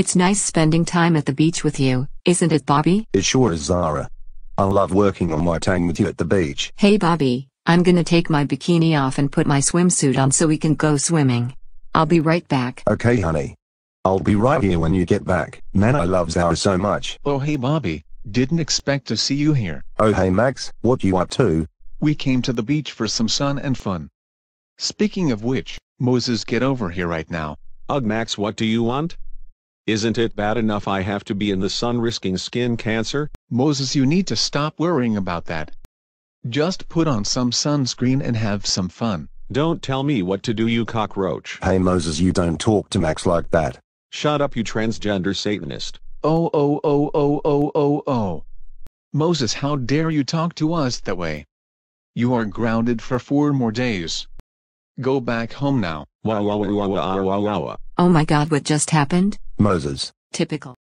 It's nice spending time at the beach with you, isn't it Bobby? It sure is Zara. I love working on my tan with you at the beach. Hey Bobby, I'm gonna take my bikini off and put my swimsuit on so we can go swimming. I'll be right back. Okay honey. I'll be right here when you get back. Man I love Zara so much. Oh hey Bobby, didn't expect to see you here. Oh hey Max, what you up to? We came to the beach for some sun and fun. Speaking of which, Moses get over here right now. Ugh Max what do you want? Isn't it bad enough I have to be in the sun risking skin cancer? Moses you need to stop worrying about that. Just put on some sunscreen and have some fun. Don't tell me what to do you cockroach. Hey Moses you don't talk to Max like that. Shut up you transgender satanist. Oh oh oh oh oh oh oh. Moses how dare you talk to us that way. You are grounded for four more days. Go back home now. Wow wow wow wow wow wow wow. Oh my god what just happened? Moses. Typical.